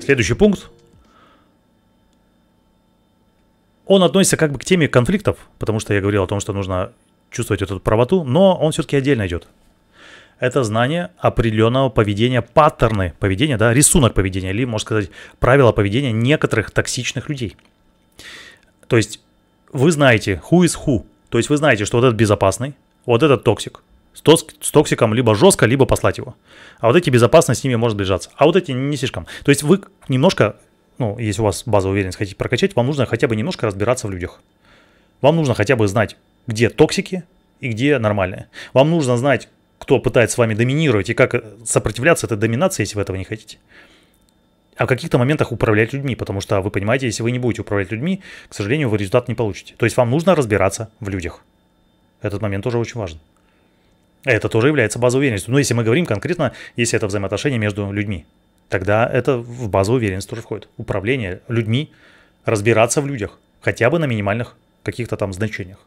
Следующий пункт. Он относится как бы к теме конфликтов, потому что я говорил о том, что нужно чувствовать эту правоту, но он все-таки отдельно идет. Это знание определенного поведения, паттерны поведения, да, рисунок поведения, или, можно сказать, правила поведения некоторых токсичных людей. То есть вы знаете who is who, то есть вы знаете, что вот этот безопасный, вот этот токсик – с, токсиком либо жестко, либо послать его. А вот эти безопасно с ними может сближаться. А вот эти не слишком. То есть вы немножко, ну, если у вас базовая уверенность хотите прокачать, вам нужно хотя бы немножко разбираться в людях. Вам нужно хотя бы знать, где токсики и где нормальные. Вам нужно знать, кто пытается с вами доминировать и как э, сопротивляться этой доминации, если вы этого не хотите. А в каких-то моментах управлять людьми, потому что вы понимаете, если вы не будете управлять людьми, к сожалению, вы результат не получите. То есть вам нужно разбираться в людях. Этот момент тоже очень важен. Это тоже является базовой уверенностью. Но если мы говорим конкретно, если это взаимоотношения между людьми, тогда это в базовую уверенность тоже входит. Управление людьми, разбираться в людях, хотя бы на минимальных каких-то там значениях.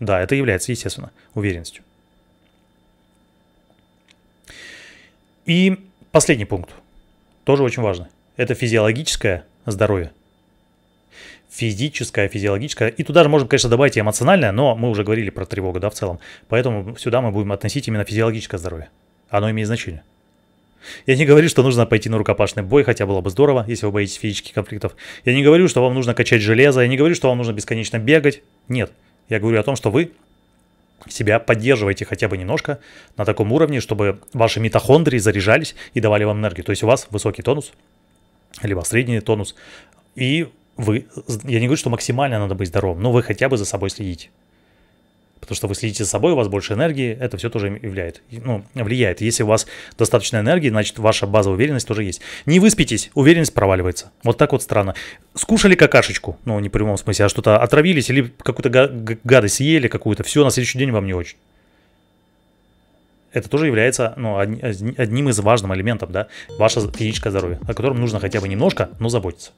Да, это является, естественно, уверенностью. И последний пункт, тоже очень важный. Это физиологическое здоровье физическая, физиологическая, и туда же можем, конечно, добавить и эмоциональное, но мы уже говорили про тревогу, да, в целом. Поэтому сюда мы будем относить именно физиологическое здоровье. Оно имеет значение. Я не говорю, что нужно пойти на рукопашный бой, хотя было бы здорово, если вы боитесь физических конфликтов. Я не говорю, что вам нужно качать железо, я не говорю, что вам нужно бесконечно бегать. Нет, я говорю о том, что вы себя поддерживаете хотя бы немножко на таком уровне, чтобы ваши митохондрии заряжались и давали вам энергию. То есть у вас высокий тонус, либо средний тонус, и вы, я не говорю, что максимально надо быть здоровым, но вы хотя бы за собой следите. Потому что вы следите за собой, у вас больше энергии, это все тоже влияет. Ну, влияет. Если у вас достаточно энергии, значит, ваша базовая уверенность тоже есть. Не выспитесь, уверенность проваливается. Вот так вот странно. Скушали какашечку, ну, не в прямом смысле, а что-то отравились или какую-то гадость съели какую-то, все, на следующий день вам не очень это тоже является ну, одним из важных элементов, да, ваше физическое здоровье, о котором нужно хотя бы немножко, но заботиться.